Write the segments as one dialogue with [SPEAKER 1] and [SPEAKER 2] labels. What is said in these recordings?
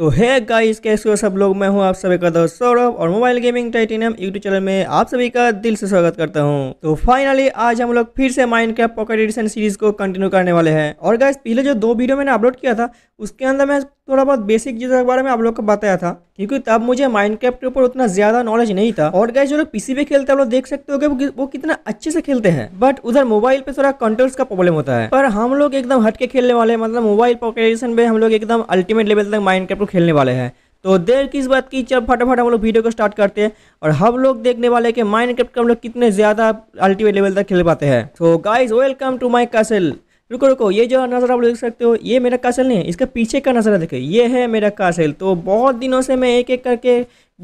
[SPEAKER 1] तो है गाइस कैसे हो सब लोग मैं हूं आप सभी का दोस्त सौरभ और mobile gaming titanium YouTube channel में आप सभी का दिल से स्वागत करता हूं तो फाइनली आज हम लोग फिर से माइंड कैप पॉकेट एडिशन सीरीज को कंटिन्यू करने वाले हैं और गाइस पिछले जो दो वीडियो मैंने अपलोड किया था उसके अंदर मैं थोड़ा बहुत बेसिक चीज़ों के बारे में आप लोग को बताया था क्योंकि तब मुझे माइंड के ऊपर उतना ज्यादा नॉलेज नहीं था और गए जो लोग पीसी पे खेलते हैं आप लोग देख सकते हो कि वो कितना अच्छे से खेलते हैं बट उधर मोबाइल पे थोड़ा कंट्रोल्स का प्रॉब्लम होता है पर हम लोग एकदम हटके खेलने वाले हैं मतलब मोबाइल पॉकेशन पे हम लोग एकदम अल्टीमेट लेवल तक माइनक्राफ्ट खेलने वाले हैं तो देर किस बात की चल फटाफट हम लोग वीडियो को स्टार्ट करते हैं और हम लोग देखने वाले कि माइंड क्रिप्ट हम लोग कितने ज़्यादा अल्टीमेट लेवल तक खेल पाते हैं तो guys welcome to my castle रुको रुको ये जो नज़र आप देख सकते हो ये मेरा कासल नहीं है इसका पीछे का नज़ारा देखो ये है मेरा कासल तो बहुत दिनों से मैं एक एक करके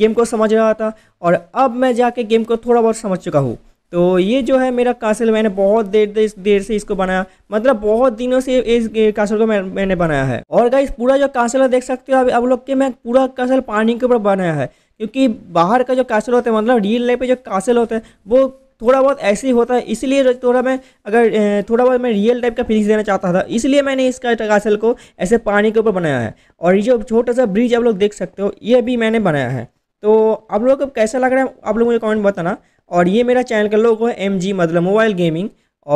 [SPEAKER 1] गेम को समझ रहा था और अब मैं जाके गेम को थोड़ा बहुत समझ चुका हूँ तो ये जो है मेरा कासल मैंने बहुत देर देर, देर से इसको बनाया मतलब बहुत दिनों से इस कासल को मैं, मैंने बनाया है और गाइस पूरा जो कासल है देख सकते हो अभी अब लोग के मैं पूरा कासल पानी के ऊपर बनाया है क्योंकि बाहर का जो कासल होता है मतलब रियल लाइफ पे जो कासल होता है वो थोड़ा बहुत ऐसे ही होता है इसलिए थोड़ा मैं अगर थोड़ा बहुत मैं रियल टाइप का फिजिक्स देना चाहता था इसलिए मैंने इसका टकासल को ऐसे पानी के ऊपर बनाया है और ये जो छोटा सा ब्रिज आप लोग देख सकते हो ये भी मैंने बनाया है तो आप लोगों को कैसा लग रहा है आप लोग मुझे कमेंट बताना और ये मेरा चैनल का लोग है एम मतलब मोबाइल गेमिंग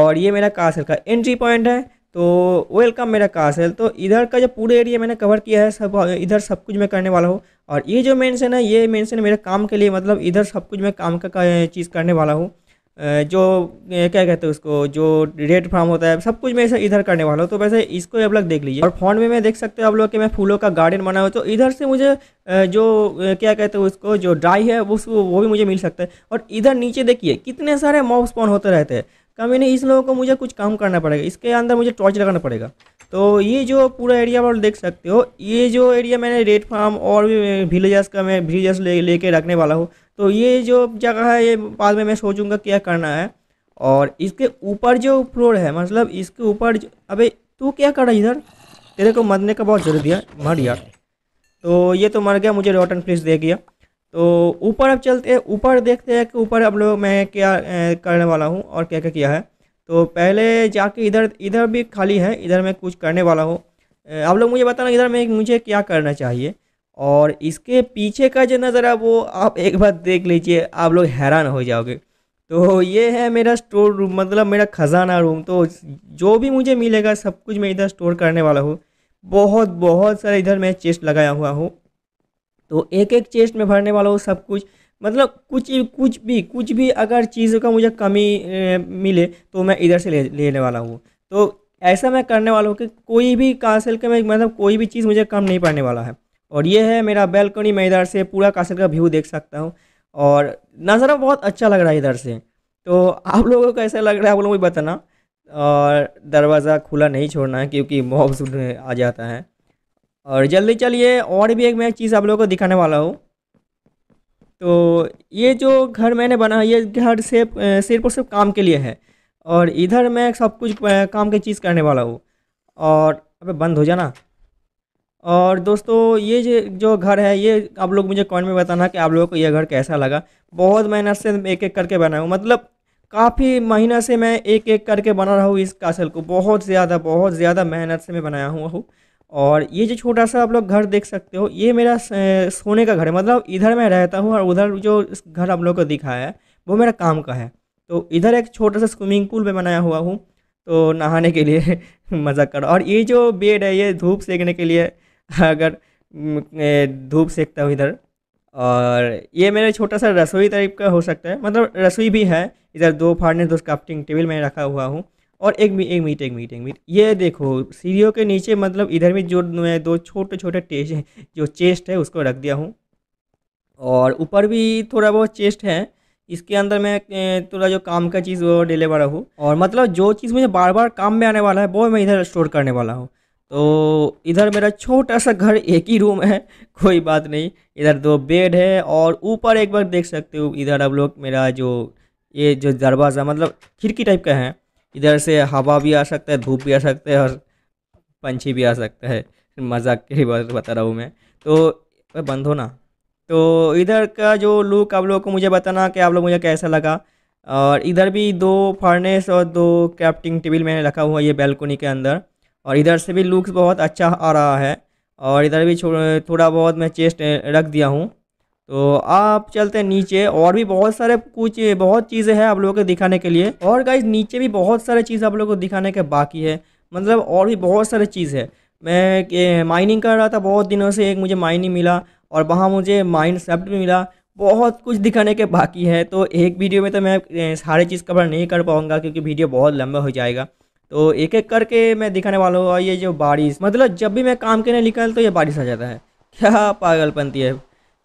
[SPEAKER 1] और ये मेरा कासल का एंट्री पॉइंट है तो वेलकम मेरा कासल तो इधर का जो पूरे एरिया मैंने कवर किया है सब इधर सब कुछ मैं करने वाला हूँ और ये जो मेंशन है ये मेंशन मेरे काम के लिए मतलब इधर सब कुछ मैं काम का, का चीज़ करने वाला हूँ जो क्या कहते हैं उसको जो रेड फार्म होता है सब कुछ मैं इधर करने वाला हूँ तो वैसे इसको आप लोग देख लीजिए और फोन में मैं देख सकते हो आप लोग कि मैं फूलों का गार्डन बना हुआ तो इधर से मुझे जो क्या कहते हैं उसको जो ड्राई है वो वो भी मुझे मिल सकता है और इधर नीचे देखिए कितने सारे मॉब स्पॉन होते रहते हैं तो मैंने इस लोगों को मुझे कुछ काम करना पड़ेगा इसके अंदर मुझे टॉर्च लगाना पड़ेगा तो ये जो पूरा एरिया आप देख सकते हो ये जो एरिया मैंने रेड फार्म और भी विलेजर्स का मैं विलेजर्स ले लेके रखने वाला हूँ तो ये जो जगह है ये बाद में मैं सोचूंगा क्या करना है और इसके ऊपर जो फ्लोर है मतलब इसके ऊपर अबे तू क्या कर रहा है इधर तेरे को मरने का बहुत जरूरी है मर यार तो ये तो मर गया मुझे रॉटन फिश दे गया तो ऊपर अब चलते हैं ऊपर देखते हैं कि ऊपर अब लोग मैं क्या करने वाला हूँ और क्या क्या किया है तो पहले जाके इधर इधर भी खाली है इधर मैं कुछ करने वाला हूँ आप लोग मुझे बताना इधर में मुझे क्या करना चाहिए और इसके पीछे का जो नज़र है वो आप एक बार देख लीजिए आप लोग हैरान हो जाओगे तो ये है मेरा स्टोर रूम मतलब मेरा ख़जाना रूम तो जो भी मुझे मिलेगा सब कुछ मैं इधर स्टोर करने वाला हूँ बहुत बहुत सारे इधर मैं चेस्ट लगाया हुआ हूँ तो एक एक चेस्ट में भरने वाला हो सब कुछ मतलब कुछ कुछ भी कुछ भी अगर चीज़ों का मुझे कमी ए, मिले तो मैं इधर से ले लेने वाला हूँ तो ऐसा मैं करने वाला हूँ कि कोई भी कासिल का मैं मतलब कोई भी चीज़ मुझे कम नहीं पड़ने वाला है और ये है मेरा बैलकनी मैं इधर से पूरा कासल का व्यू देख सकता हूँ और नज़ारा बहुत अच्छा लग रहा है इधर से तो आप लोगों को कैसा लग रहा है आप लोग को बताना और दरवाज़ा खुला नहीं छोड़ना है क्योंकि मॉब्स आ जाता है और जल्दी चलिए और भी एक मैं चीज़ आप लोगों को दिखाने वाला हूँ तो ये जो घर मैंने बना ये घर सिर्फ सिर्फ और सिर्फ काम के लिए है और इधर मैं सब कुछ काम की चीज़ करने वाला हूँ और अबे बंद हो जाना और दोस्तों ये जो घर है ये आप लोग मुझे कमेंट में बताना कि आप लोगों को यह घर कैसा लगा बहुत मेहनत से एक एक करके बना हूँ मतलब काफ़ी महीना से मैं एक एक करके बना रहा हूँ इस कासल को बहुत ज़्यादा बहुत ज़्यादा मेहनत से मैं बनाया हुआ हूँ और ये जो छोटा सा आप लोग घर देख सकते हो ये मेरा सोने का घर है मतलब इधर मैं रहता हूँ और उधर जो घर आप लोग को दिखा है वो मेरा काम का है तो इधर एक छोटा सा स्विमिंग पूल में बनाया हुआ हूँ तो नहाने के लिए मज़ा कर और ये जो बेड है ये धूप सेकने के लिए अगर धूप सेकता हूँ इधर और ये मेरा छोटा सा रसोई टाइप का हो सकता है मतलब रसोई भी है इधर दो फाड़ने दो काफ्टिंग टेबल मैं रखा हुआ हूँ और एक मिनट एक मीट एक मीट एक मीट ये देखो सीढ़ियों के नीचे मतलब इधर में जो मैं दो छोटे छोटे टेस्ट जो चेस्ट है उसको रख दिया हूँ और ऊपर भी थोड़ा बहुत चेस्ट है इसके अंदर मैं थोड़ा जो काम का चीज़ वो डेले वाला हूँ और मतलब जो चीज़ मुझे बार बार काम में आने वाला है वो मैं इधर स्टोर करने वाला हूँ तो इधर मेरा छोटा सा घर एक ही रूम है कोई बात नहीं इधर दो बेड है और ऊपर एक बार देख सकते हो इधर अब लोग मेरा जो ये जो दरवाज़ा मतलब खिड़की टाइप का है इधर से हवा भी आ सकता है धूप भी आ सकता है और पंछी भी आ सकता है मजाक के बाद बता रहा हूँ मैं तो बंद हो ना तो इधर का जो लुक आप लोगों को मुझे बताना कि आप लोग मुझे कैसा लगा और इधर भी दो फर्नेस और दो कैप्टिंग टेबल मैंने रखा हुआ ये बैलकोनी के अंदर और इधर से भी लुक्स बहुत अच्छा आ रहा है और इधर भी थोड़ा बहुत मैं चेस्ट रख दिया हूँ तो आप चलते हैं नीचे और भी बहुत सारे कुछ बहुत चीज़ें हैं आप लोगों को दिखाने के लिए और गाइज नीचे भी बहुत सारे चीज़ आप लोगों को दिखाने के बाकी है मतलब और भी बहुत सारे चीज़ है मैं माइनिंग कर रहा था बहुत दिनों से एक मुझे माइनिंग मिला और वहाँ मुझे माइन सेप्ट भी मिला बहुत कुछ दिखाने के बाकी है तो एक वीडियो में तो मैं सारे चीज़ कवर नहीं कर पाऊँगा क्योंकि वीडियो बहुत लंबा हो जाएगा तो एक एक करके मैं दिखाने वाला हूँ ये जो बारिश मतलब जब भी मैं काम के लिए निकल तो ये बारिश आ जाता है क्या पागलपंती है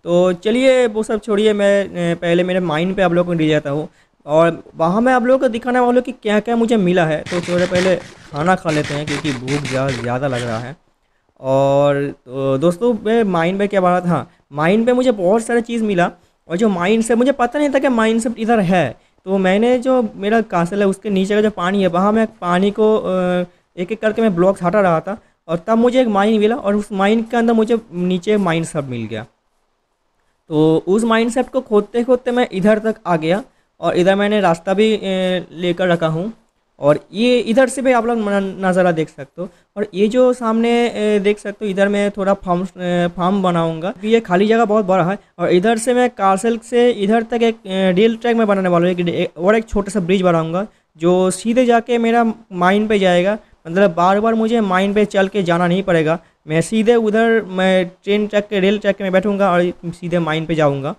[SPEAKER 1] तो चलिए वो सब छोड़िए मैं पहले मेरे माइंड पे आप लोगों को ले जाता हूँ और वहाँ मैं आप लोगों को दिखाने वाला हूँ कि क्या क्या मुझे मिला है तो थोड़े पहले खाना खा लेते हैं क्योंकि भूख ज़्यादा लग रहा है और तो दोस्तों मैं माइंड पर क्या बात था हाँ माइंड पर मुझे बहुत सारी चीज़ मिला और जो माइंड से मुझे पता नहीं था कि माइंड से इधर है तो मैंने जो मेरा कासल है उसके नीचे का जो पानी है वहाँ मैं पानी को एक एक करके मैं ब्लॉक्स हटा रहा था और तब मुझे एक माइन मिला और उस माइन के अंदर मुझे नीचे माइन सब मिल गया तो उस माइंडसेट को खोदते खोदते मैं इधर तक आ गया और इधर मैंने रास्ता भी लेकर रखा हूँ और ये इधर से भी आप लोग नज़ारा देख सकते हो और ये जो सामने देख सकते हो इधर मैं थोड़ा फार्म फार्म बनाऊंगा क्योंकि ये खाली जगह बहुत बड़ा है और इधर से मैं कार्सल से इधर तक एक रेल ट्रैक में बनाने वाला हूँ एक और एक छोटा सा ब्रिज बनाऊंगा जो सीधे जाके मेरा माइंड पे जाएगा मतलब बार बार मुझे माइंड पे चल के जाना नहीं पड़ेगा मैं सीधे उधर मैं ट्रेन ट्रैक के रेल चक के मैं बैठूँगा और सीधे माइन पे जाऊँगा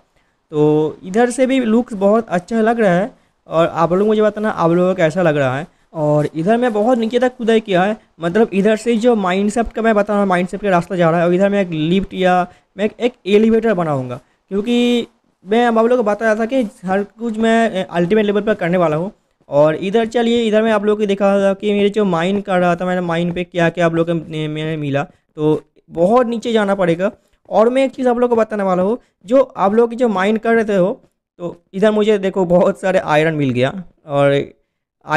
[SPEAKER 1] तो इधर से भी लुक्स बहुत अच्छा लग रहा है और आप लोग मुझे बताना आप लोगों को कैसा लग रहा है और इधर मैं बहुत नीचे तक खुदाई किया है मतलब इधर से जो माइंड सेप्ट का मैं बता रहा हूँ माइंड सेप्ट का रास्ता जा रहा है और इधर मैं एक लिफ्ट या मैं एक एलिवेटर बनाऊँगा क्योंकि मैं आप लोगों को बता रहा था कि हर कुछ मैं अल्टीमेट लेवल पर करने वाला हूँ और इधर चलिए इधर मैं आप लोगों को देखा था कि मेरे जो माइन कर रहा था मैंने माइन पे क्या क्या आप लोगों को मैंने मिला तो बहुत नीचे जाना पड़ेगा और मैं एक चीज़ आप लोग को बताने वाला हूँ जो आप लोग जो माइंड कर रहे हो तो इधर मुझे देखो बहुत सारे आयरन मिल गया और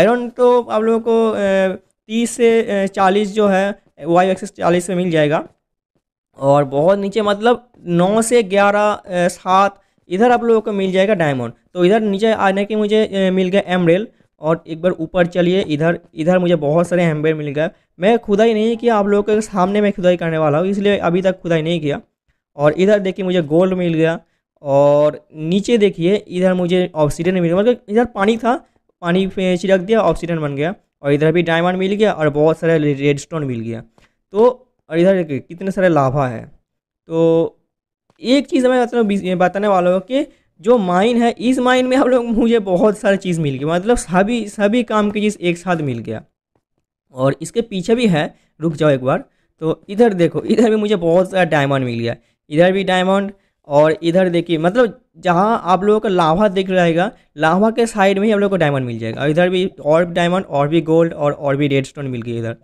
[SPEAKER 1] आयरन तो आप लोगों को तीस से चालीस जो है वाई एक्सेस चालीस में मिल जाएगा और बहुत नीचे मतलब नौ से ग्यारह सात इधर आप लोगों को मिल जाएगा डायमंड तो इधर नीचे आने के मुझे मिल गया एमरेल और एक बार ऊपर चलिए इधर इधर मुझे बहुत सारे हैम्बर मिल गए मैं खुदाई नहीं किया आप लोगों के सामने मैं खुदाई करने वाला हूँ इसलिए अभी तक खुदाई नहीं किया और इधर देखिए मुझे गोल्ड मिल गया और नीचे देखिए इधर मुझे ऑक्सीजन मिल गया मतलब इधर पानी था पानी छिड़क दिया ऑक्सीजन बन गया और इधर भी डायमंड मिल गया और बहुत सारे रेड स्टोन मिल गया तो और इधर कितने सारे लाभा है तो एक चीज़ मैं बताने वाला हूँ कि जो माइन है इस माइन में हम लोग मुझे बहुत सारी चीज़ मिल गई मतलब सभी सभी काम की चीज़ एक साथ मिल गया और इसके पीछे भी है रुक जाओ एक बार तो इधर देखो इधर भी मुझे बहुत सारा डायमंड मिल गया इधर भी डायमंड और इधर देखिए मतलब जहाँ आप लोगों का लावा दिख रहेगा लाभा के साइड में ही आप लोग को डायमंड मिल जाएगा इधर भी और डायमंड और भी गोल्ड और और भी रेड स्टोन मिल गई इधर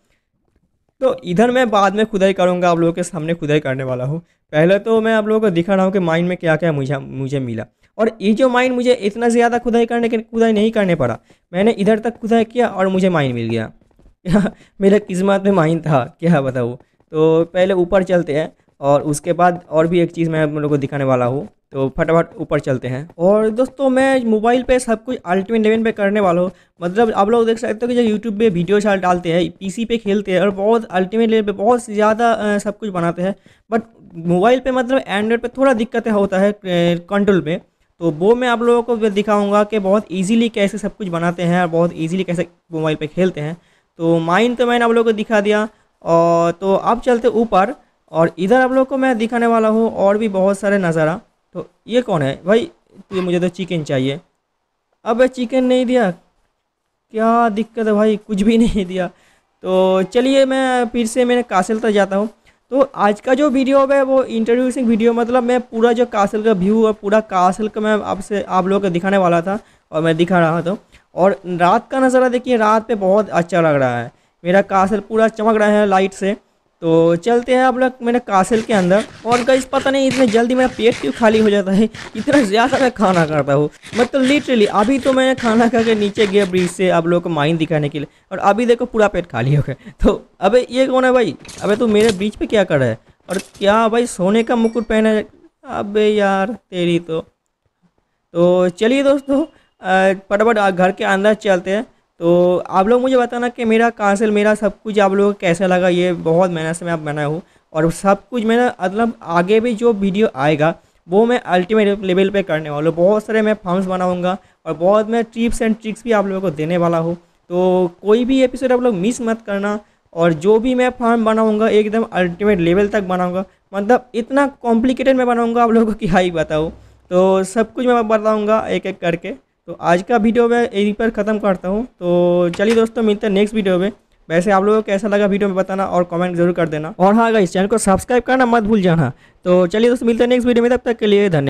[SPEAKER 1] तो इधर मैं बाद में खुदाई करूँगा आप लोगों के सामने खुदाई करने वाला हूँ पहले तो मैं आप लोगों को दिखा रहा हूँ कि माइंड में क्या क्या मुझे मुझे मिला और ये जो माइन मुझे इतना ज़्यादा खुदाई करने के खुदाई नहीं करने पड़ा मैंने इधर तक खुदाई किया और मुझे माइन मिल गया मेरे किस्मत में माइन था क्या बताऊँ तो पहले ऊपर चलते हैं और उसके बाद और भी एक चीज़ मैं आप लोगों को दिखाने वाला हूँ तो फटाफट ऊपर चलते हैं और दोस्तों मैं मोबाइल पे सब कुछ अल्टीमेट इलेवन पे करने वाला हूँ मतलब आप लोग देख सकते हो कि जो यूट्यूब पे वीडियो शाल डालते हैं पीसी पे खेलते हैं और बहुत अल्टीमेट लेवल पे बहुत ज़्यादा सब कुछ बनाते हैं बट मोबाइल पे मतलब एंड्रॉयड पे थोड़ा दिक्कत होता है कंट्रोल में तो वो मैं आप लोगों को दिखाऊंगा कि बहुत इजीली कैसे सब कुछ बनाते हैं और बहुत इजीली कैसे मोबाइल पे खेलते हैं तो माइन तो मैंने आप लोगों को दिखा दिया और तो अब चलते ऊपर और इधर आप लोगों को मैं दिखाने वाला हूँ और भी बहुत सारे नज़ारा तो ये कौन है भाई तो मुझे तो चिकन चाहिए अब चिकन नहीं दिया क्या दिक्कत है भाई कुछ भी नहीं दिया तो चलिए मैं फिर से मेरे कासिल तक जाता हूँ तो आज का जो वीडियो है वो इंट्रोड्यूसिंग वीडियो मतलब मैं पूरा जो कासल का व्यू और पूरा कासल का मैं आपसे आप, आप लोगों को दिखाने वाला था और मैं दिखा रहा था और रात का नज़ारा देखिए रात पे बहुत अच्छा लग रहा है मेरा कासल पूरा चमक रहा है लाइट से तो चलते हैं आप लोग मेरे कासिल के अंदर और गई पता नहीं इतने जल्दी मेरा पेट क्यों खाली हो जाता है इतना ज़्यादा मैं खाना करता हूँ मतलब तो लिटरली अभी तो मैं खाना खा के नीचे गया ब्रिज से आप लोगों को माइन दिखाने के लिए और अभी देखो पूरा पेट खाली हो गया तो अबे ये कौन है भाई अबे तू मेरे ब्रिज पर क्या कर रहा है और क्या भाई सोने का मुकुट पहना अब यार तेरी तो, तो चलिए दोस्तों फटाफट घर के अंदर चलते हैं तो आप लोग मुझे बताना कि मेरा कांसिल मेरा सब कुछ आप लोगों को कैसा लगा ये बहुत मेहनत से मैं बनाया हूँ और सब कुछ मैंने मतलब आगे भी जो वीडियो आएगा वो मैं अल्टीमेट लेवल पे करने वाला हूँ बहुत सारे मैं फॉर्म्स बनाऊँगा और बहुत मैं टिप्स एंड ट्रिक्स भी आप लोगों को देने वाला हूँ तो कोई भी एपिसोड आप लोग मिस मत करना और जो भी मैं फॉर्म बनाऊँगा एकदम अल्टीमेट लेवल तक बनाऊँगा मतलब इतना कॉम्प्लिकेटेड मैं बनाऊँगा आप लोगों को कि हाई बताऊँ तो सब कुछ मैं बताऊँगा एक एक करके तो आज का वीडियो मैं यहीं पर ख़त्म करता हूँ तो चलिए दोस्तों मिलते हैं नेक्स्ट वीडियो में वैसे आप लोगों को कैसा लगा वीडियो में बताना और कमेंट जरूर कर देना और हाँ अगर इस चैनल को सब्सक्राइब करना मत भूल जाना तो चलिए दोस्तों मिलते हैं नेक्स्ट वीडियो में तब तक के लिए धन्यवाद